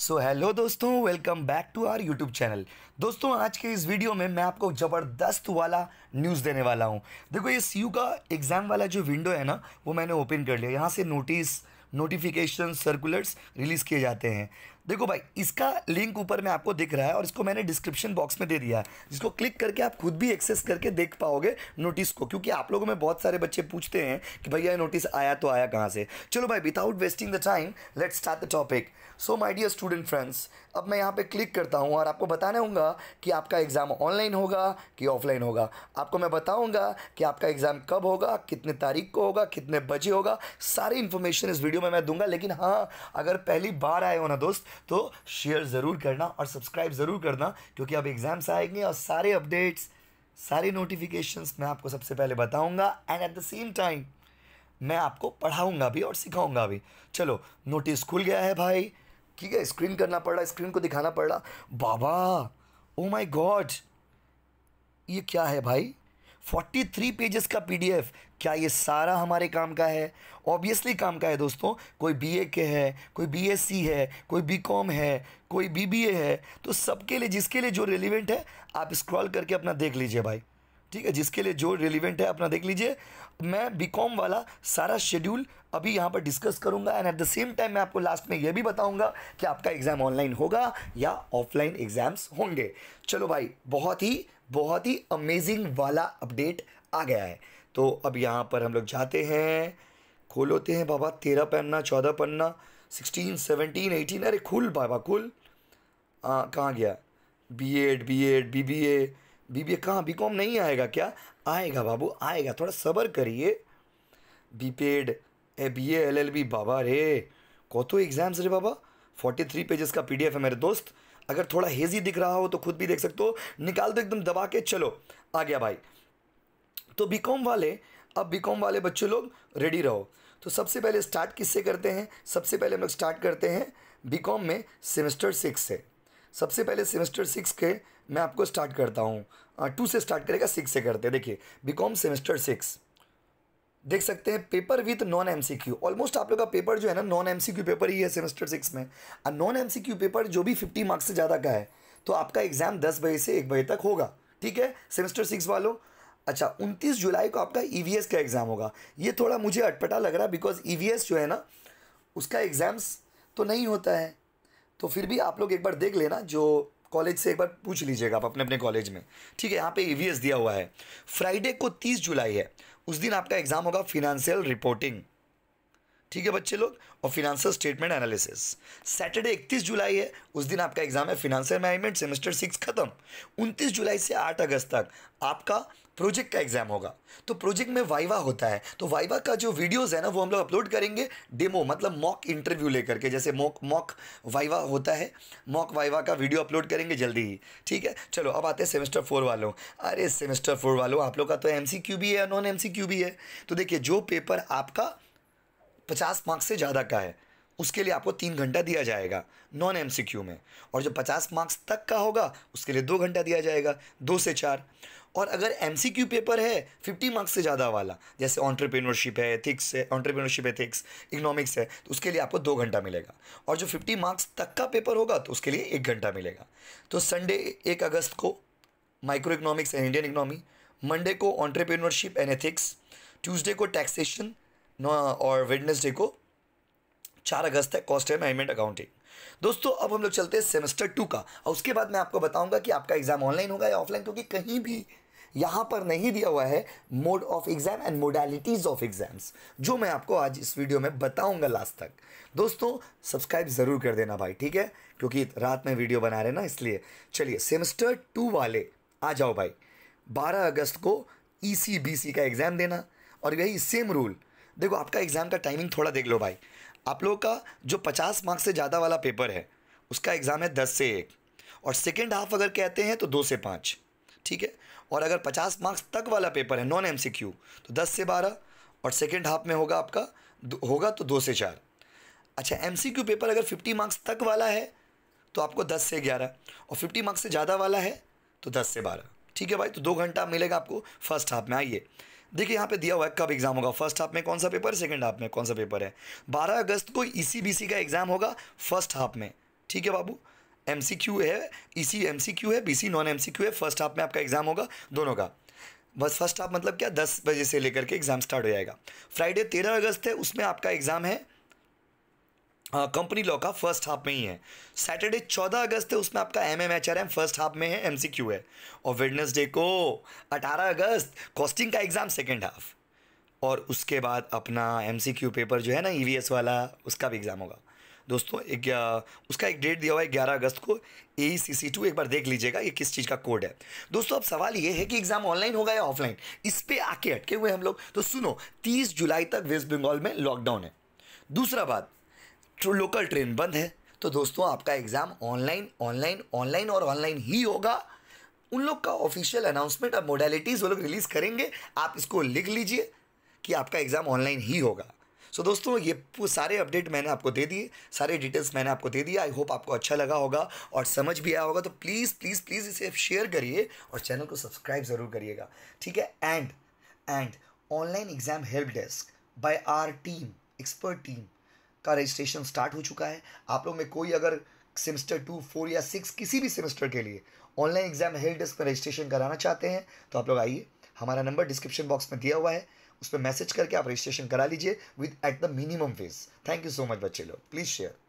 सो hello दोस्तों welcome back to our YouTube channel दोस्तों आज के इस वीडियो में मैं आपको ज़बरदस्त वाला न्यूज़ देने वाला हूँ देखो ये सी का एग्ज़ाम वाला जो विंडो है ना वो मैंने ओपन कर लिया यहाँ से नोटिस नोटिफिकेशन सर्कुलर्स रिलीज़ किए जाते हैं देखो भाई इसका लिंक ऊपर में आपको दिख रहा है और इसको मैंने डिस्क्रिप्शन बॉक्स में दे दिया है जिसको क्लिक करके आप खुद भी एक्सेस करके देख पाओगे नोटिस को क्योंकि आप लोगों में बहुत सारे बच्चे पूछते हैं कि भैया नोटिस आया तो आया कहाँ से चलो भाई without wasting the time let start the topic so my dear student friends अब मैं यहाँ पर क्लिक करता हूँ और आपको बताना होगा कि आपका एग्ज़ाम ऑनलाइन होगा कि ऑफलाइन होगा आपको मैं बताऊँगा कि आपका एग्ज़ाम कब होगा कितने तारीख को होगा कितने बजे होगा सारी इन्फॉर्मेशन इस वीडियो में मैं दूंगा लेकिन हाँ अगर पहली बार आए हो ना दोस्त तो शेयर ज़रूर करना और सब्सक्राइब ज़रूर करना क्योंकि अब एग्ज़ाम्स आएंगे और सारे अपडेट्स सारे नोटिफिकेशंस मैं आपको सबसे पहले बताऊंगा and at the same time मैं आपको पढ़ाऊंगा भी और सिखाऊंगा भी चलो नोटिस खुल गया है भाई ठीक है स्क्रीन करना पड़ रहा स्क्रीन को दिखाना पड़ रहा बाबा ओ माई गॉड ये क्या है भाई 43 पेजेस का पीडीएफ क्या ये सारा हमारे काम का है ऑब्वियसली काम का है दोस्तों कोई बीए के है कोई बीएससी है कोई बीकॉम है कोई बीबीए है तो सबके लिए जिसके लिए जो रेलिवेंट है आप स्क्रॉल करके अपना देख लीजिए भाई ठीक है जिसके लिए जो रिलीवेंट है अपना देख लीजिए मैं बीकॉम वाला सारा शेड्यूल अभी यहाँ पर डिस्कस करूँगा and at the same time मैं आपको लास्ट में यह भी बताऊँगा कि आपका एग्ज़ाम ऑनलाइन होगा या ऑफलाइन एग्ज़ाम्स होंगे चलो भाई बहुत ही बहुत ही अमेजिंग वाला अपडेट आ गया है तो अब यहाँ पर हम लोग जाते हैं खोल होते हैं बाबा तेरह पन्ना चौदह पन्ना सिक्सटीन सेवनटीन एटीन अरे खुल बाबा खुल कहाँ गया B Ed B Ed B B A B B A कहाँ बी कॉम नहीं आएगा क्या आएगा बाबू आएगा थोड़ा सबर करिए B P Ed A B A L L B बाबा रे कत तो एग्जाम्स रे बाबा फोर्टी थ्री पेजेस का पी है मेरे दोस्त अगर थोड़ा हेजी दिख रहा हो तो खुद भी देख सकते हो निकाल दो एकदम दबा के चलो आ गया भाई तो बी वाले अब बी वाले बच्चों लोग रेडी रहो तो सबसे पहले स्टार्ट किससे करते हैं सबसे पहले हम लोग स्टार्ट करते हैं बी में सेमेस्टर सिक्स से सबसे पहले सेमेस्टर सिक्स के मैं आपको स्टार्ट करता हूँ टू से स्टार्ट करेगा सिक्स से करते हैं देखिए बी कॉम सेमेस्टर सिक्स देख सकते हैं paper with non MCQ almost आप लोग का पेपर जो है ना नॉन एमसीक्यू पेपर ही है सेमेस्टर सिक्स में और नॉन एमसीक्यू पेपर जो भी फिफ्टी मार्क्स से ज़्यादा का है तो आपका एग्जाम दस बजे से एक बजे तक होगा ठीक है सेमेस्टर सिक्स वालों अच्छा उनतीस जुलाई को आपका ई e का एग्ज़ाम होगा ये थोड़ा मुझे अटपटा लग रहा है बिकॉज ई e जो है ना उसका एग्ज़ाम्स तो नहीं होता है तो फिर भी आप लोग एक बार देख लेना जो कॉलेज से एक बार पूछ लीजिएगा आप अपने अपने कॉलेज में ठीक है यहाँ पे ई e दिया हुआ है फ्राइडे को 30 जुलाई है उस दिन आपका एग्ज़ाम होगा फिनेंशियल रिपोर्टिंग ठीक है बच्चे लोग और फिनांशियल स्टेटमेंट एनालिसिस सैटरडे इकतीस जुलाई है उस दिन आपका एग्जाम है फिनेंशियल मैनेजमेंट सेमेस्टर सिक्स खत्म उनतीस जुलाई से आठ अगस्त तक आपका प्रोजेक्ट का एग्जाम होगा तो प्रोजेक्ट में वाइवा होता है तो वाइवा का जो वीडियोस है ना वो हम लोग अपलोड करेंगे डेमो मतलब मॉक इंटरव्यू लेकर के जैसे मॉक मॉक वाइवा होता है मॉक वाइवा का वीडियो अपलोड करेंगे जल्दी ही ठीक है चलो अब आते हैं सेमेस्टर फोर वालों अरे सेमेस्टर फोर वालों आप लोग का तो एम भी है नॉन एम भी है तो देखिए जो पेपर आपका पचास मार्क्स से ज़्यादा का है उसके लिए आपको तीन घंटा दिया जाएगा नॉन एम में और जो पचास मार्क्स तक का होगा उसके लिए दो घंटा दिया जाएगा दो से चार और अगर एम पेपर है फिफ्टी मार्क्स से ज़्यादा वाला जैसे ऑन्टरप्रेन्योरशिप है एथिक्स है ऑन्टरप्रेन्योरशिप एथिक्स इकोनॉमिक्स है तो उसके लिए आपको दो घंटा मिलेगा और जो फिफ्टी मार्क्स तक का पेपर होगा तो उसके लिए एक घंटा मिलेगा तो संडे एक अगस्त को micro economics and Indian economy Monday को ऑन्टरप्रीनरशिप एंड एथिक्स ट्यूजडे को टैक्सेशन और वेडनेसडे को चार अगस्त तक कॉस्ट है मैनेजमेंट अकाउंटिंग दोस्तों अब हम लोग चलते हैं सेमेस्टर टू का और उसके बाद मैं आपको बताऊंगा कि आपका एग्ज़ाम ऑनलाइन होगा या ऑफलाइन क्योंकि कहीं भी यहाँ पर नहीं दिया हुआ है mode of exam and modalities of exams जो मैं आपको आज इस वीडियो में बताऊंगा लास्ट तक दोस्तों सब्सक्राइब ज़रूर कर देना भाई ठीक है क्योंकि रात में वीडियो बना रहे ना इसलिए चलिए सेमेस्टर टू वाले आ जाओ भाई बारह अगस्त को ई e का एग्ज़ाम देना और यही सेम रूल देखो आपका एग्ज़ाम का टाइमिंग थोड़ा देख लो भाई आप लोगों का जो पचास मार्क्स से ज़्यादा वाला पेपर है उसका एग्ज़ाम है दस से एक और सेकेंड हाफ अगर कहते हैं तो दो से पाँच ठीक है और अगर पचास मार्क्स तक वाला पेपर है नॉन एम तो दस से बारह और सेकेंड हाफ में होगा आपका होगा तो दो से चार अच्छा एम पेपर अगर फिफ्टी मार्क्स तक वाला है तो आपको दस से ग्यारह और फिफ्टी मार्क्स से ज़्यादा वाला है तो दस से बारह ठीक है भाई तो दो घंटा मिलेगा आपको फर्स्ट हाफ में आइए देखिए यहाँ पे दिया हुआ है कब एग्ज़ाम होगा फर्स्ट हाफ में कौन सा पेपर सेकेंड हाफ में कौन सा पेपर है बारह अगस्त को ई e का एग्ज़ाम होगा फर्स्ट हाफ में ठीक है बाबू एम है ई e सी है बी नॉन एम है फर्स्ट हाफ में आपका एग्ज़ाम होगा दोनों का बस फर्स्ट हाफ मतलब क्या दस बजे से लेकर के एग्ज़ाम स्टार्ट हो जाएगा फ्राइडे तेरह अगस्त है उसमें आपका एग्ज़ाम है कंपनी लॉ का फर्स्ट हाफ में ही है सैटरडे चौदह अगस्त है उसमें आपका M M H R M first half में है एम सी क्यू है और वेडनेसडे को अठारह अगस्त कॉस्टिंग का एग्ज़ाम सेकेंड हाफ और उसके बाद अपना एम सी क्यू पेपर जो है ना ई वी एस वाला उसका भी एग्ज़ाम होगा दोस्तों एक उसका एक डेट दिया हुआ है ग्यारह अगस्त को ए सी सी टू एक बार देख लीजिएगा ये किस चीज़ का कोड है दोस्तों अब सवाल ये है कि एग्ज़ाम ऑनलाइन होगा या ऑफलाइन इस पर आके अटके हुए हम लोग तो सुनो तीस जुलाई तक वेस्ट बंगाल में लॉकडाउन है दूसरा बात लोकल ट्रेन बंद है तो दोस्तों आपका एग्ज़ाम ऑनलाइन ऑनलाइन ऑनलाइन और ऑनलाइन ही होगा उन लोग का ऑफिशियल अनाउंसमेंट और मोडालिटीज़ वो लोग रिलीज़ करेंगे आप इसको लिख लीजिए कि आपका एग्ज़ाम ऑनलाइन ही होगा सो so, दोस्तों ये सारे अपडेट मैंने आपको दे दिए सारे डिटेल्स मैंने आपको दे दिए आई होप आपको अच्छा लगा होगा और समझ भी आया होगा तो प्लीज़ प्लीज़ प्लीज़ इसे शेयर करिए और चैनल को सब्सक्राइब ज़रूर करिएगा ठीक है and and online exam help desk by our team expert team का रजिस्ट्रेशन स्टार्ट हो चुका है आप लोग में कोई अगर सेमेस्टर टू फोर या सिक्स किसी भी सेमेस्टर के लिए ऑनलाइन एग्जाम हेल्प डेस्क में रजिस्ट्रेशन कराना चाहते हैं तो आप लोग आइए हमारा नंबर डिस्क्रिप्शन बॉक्स में दिया हुआ है उस पर मैसेज करके आप रजिस्ट्रेशन करा लीजिए with at the minimum fees thank you so much बच्चे लोग प्लीज़ शेयर